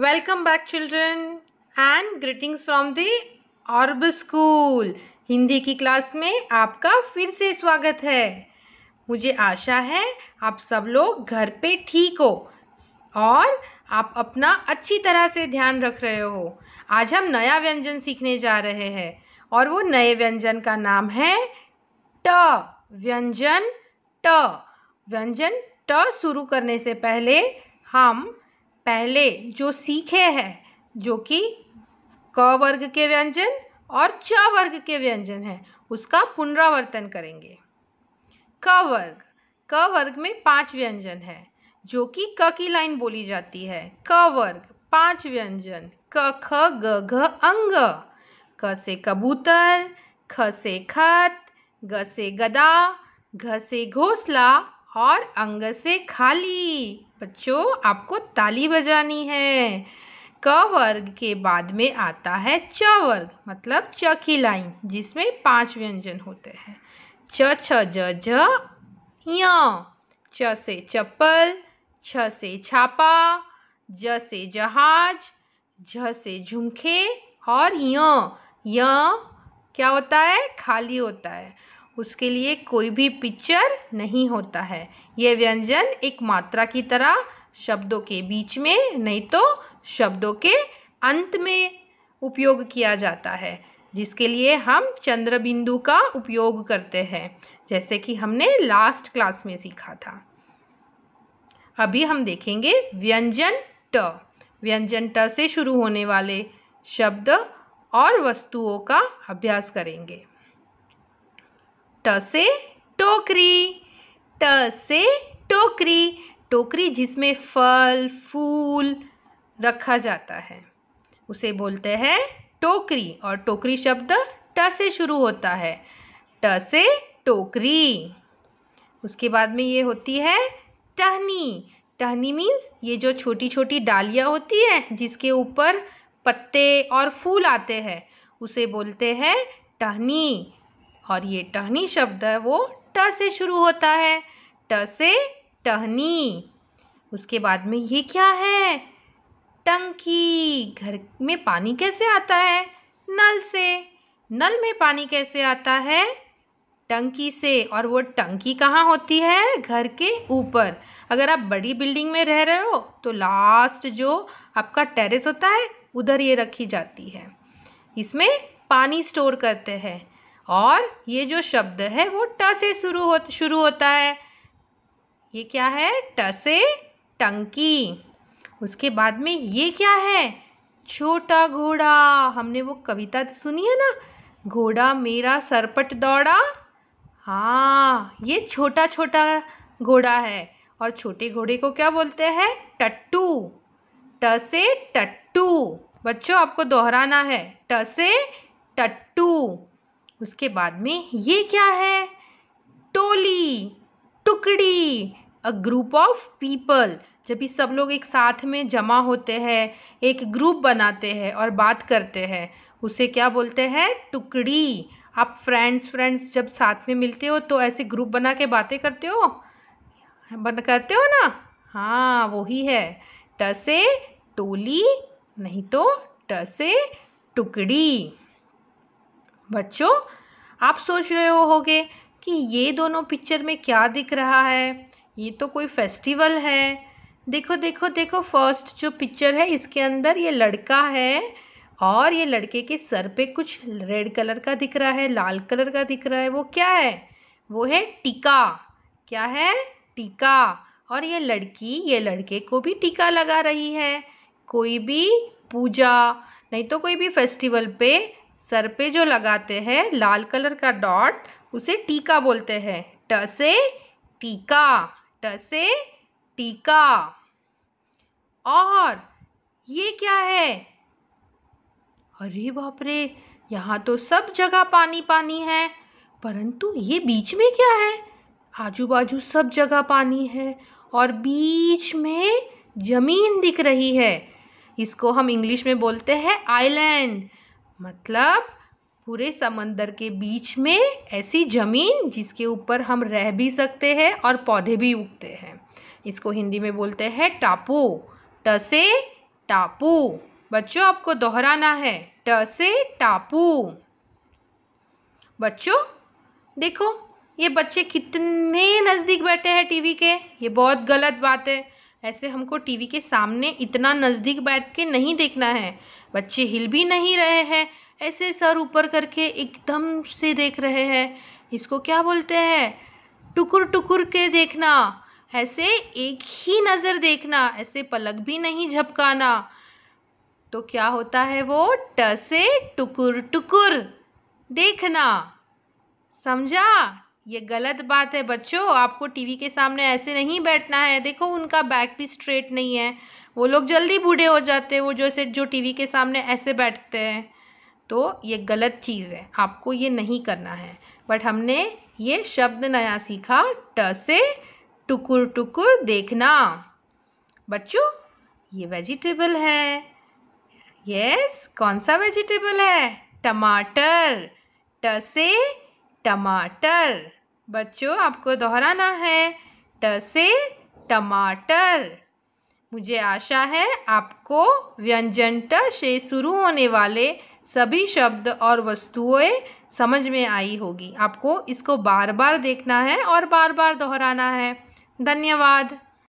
welcome back children and greetings from the Orb school Hindi की class में आपका फिर से स्वागत है मुझे आशा है आप सब लोग घर पे ठीक हो और आप अपना अच्छी तरह से ध्यान रख रहे हो आज हम नया व्यंजन सीखने जा रहे हैं और वो नए व्यंजन का नाम है ट व्यंजन ट व्यंजन ट शुरू करने से पहले हम पहले जो सीखे हैं जो कि क वर्ग के व्यंजन और च वर्ग के व्यंजन हैं उसका पुनरावर्तन करेंगे क वर्ग क वर्ग में पांच व्यंजन हैं जो कि क की लाइन बोली जाती है क वर्ग पांच व्यंजन क ख ग घ अंग क से कबूतर ख से खत ग से गदा घ से घोसला और अंग से खाली बच्चों आपको ताली बजानी है क वर्ग के बाद में आता है च वर्ग मतलब च की लाइन जिसमें पांच व्यंजन होते हैं च छ ज ज य च से चप्पल छ से छापा ज से जहाज झ से झुमके और य य क्या होता है खाली होता है उसके लिए कोई भी पिक्चर नहीं होता है यह व्यंजन एक मात्रा की तरह शब्दों के बीच में नहीं तो शब्दों के अंत में उपयोग किया जाता है जिसके लिए हम चंद्र बिंदु का उपयोग करते हैं जैसे कि हमने लास्ट क्लास में सीखा था अभी हम देखेंगे व्यंजन ट व्यंजन ट से शुरू होने वाले शब्द और वस्तुओं का अभ्यास करेंगे ट से टोकरी ट से टोकरी टोकरी जिसमें फल फूल रखा जाता है उसे बोलते हैं टोकरी और टोकरी शब्द ट से शुरू होता है ट से टोकरी उसके बाद में ये होती है टहनी टहनी मीन्स ये जो छोटी छोटी डालियाँ होती है जिसके ऊपर पत्ते और फूल आते हैं उसे बोलते हैं टहनी और ये टहनी शब्द है वो ट से शुरू होता है ट से टहनी उसके बाद में ये क्या है टंकी घर में पानी कैसे आता है नल से नल में पानी कैसे आता है टंकी से और वो टंकी कहाँ होती है घर के ऊपर अगर आप बड़ी बिल्डिंग में रह रहे हो तो लास्ट जो आपका टेरेस होता है उधर ये रखी जाती है इसमें पानी स्टोर करते हैं और ये जो शब्द है वो ट से शुरू हो शुरू होता है ये क्या है ट से टंकी उसके बाद में ये क्या है छोटा घोड़ा हमने वो कविता तो सुनी है ना घोड़ा मेरा सरपट दौड़ा हाँ ये छोटा छोटा घोड़ा है और छोटे घोड़े को क्या बोलते हैं टट्टू ट से टट्टू बच्चों आपको दोहराना है ट से टट्टू उसके बाद में ये क्या है टोली टुकड़ी अ ग्रुप ऑफ पीपल जब भी सब लोग एक साथ में जमा होते हैं एक ग्रुप बनाते हैं और बात करते हैं उसे क्या बोलते हैं टुकड़ी आप फ्रेंड्स फ्रेंड्स जब साथ में मिलते हो तो ऐसे ग्रुप बना के बातें करते हो बंद करते हो ना हाँ वही है टसे टोली नहीं तो टसे टुकड़ी बच्चों आप सोच रहे हो होगे कि ये दोनों पिक्चर में क्या दिख रहा है ये तो कोई फेस्टिवल है देखो देखो देखो फर्स्ट जो पिक्चर है इसके अंदर ये लड़का है और ये लड़के के सर पे कुछ रेड कलर का दिख रहा है लाल कलर का दिख रहा है वो क्या है वो है टीका क्या है टीका और ये लड़की ये लड़के को भी टीका लगा रही है कोई भी पूजा नहीं तो कोई भी फेस्टिवल पे सर पे जो लगाते हैं लाल कलर का डॉट उसे टीका बोलते हैं ट से टीका ट से टीका और ये क्या है अरे बाप रे यहाँ तो सब जगह पानी पानी है परंतु ये बीच में क्या है आजू बाजू सब जगह पानी है और बीच में ज़मीन दिख रही है इसको हम इंग्लिश में बोलते हैं आइलैंड मतलब पूरे समंदर के बीच में ऐसी ज़मीन जिसके ऊपर हम रह भी सकते हैं और पौधे भी उगते हैं इसको हिंदी में बोलते हैं टापू ट से टापू बच्चों आपको दोहराना है टसे टापू बच्चों देखो ये बच्चे कितने नज़दीक बैठे हैं टीवी के ये बहुत गलत बात है ऐसे हमको टीवी के सामने इतना नज़दीक बैठ के नहीं देखना है बच्चे हिल भी नहीं रहे हैं ऐसे सर ऊपर करके एकदम से देख रहे हैं इसको क्या बोलते हैं टुकुर टुकुर के देखना ऐसे एक ही नज़र देखना ऐसे पलक भी नहीं झपकाना तो क्या होता है वो ट से टुकुर टुकुर देखना समझा ये गलत बात है बच्चों आपको टीवी के सामने ऐसे नहीं बैठना है देखो उनका बैक भी स्ट्रेट नहीं है वो लोग जल्दी बूढ़े हो जाते हैं वो जो से जो टीवी के सामने ऐसे बैठते हैं तो ये गलत चीज़ है आपको ये नहीं करना है बट हमने ये शब्द नया सीखा ट से टुकुर टुकुर देखना बच्चों ये वेजिटेबल है यस कौन सा वेजिटेबल है टमाटर ट से टमाटर बच्चों आपको दोहराना है ट से टमाटर मुझे आशा है आपको व्यंजन ट से शुरू होने वाले सभी शब्द और वस्तुएं समझ में आई होगी आपको इसको बार बार देखना है और बार बार दोहराना है धन्यवाद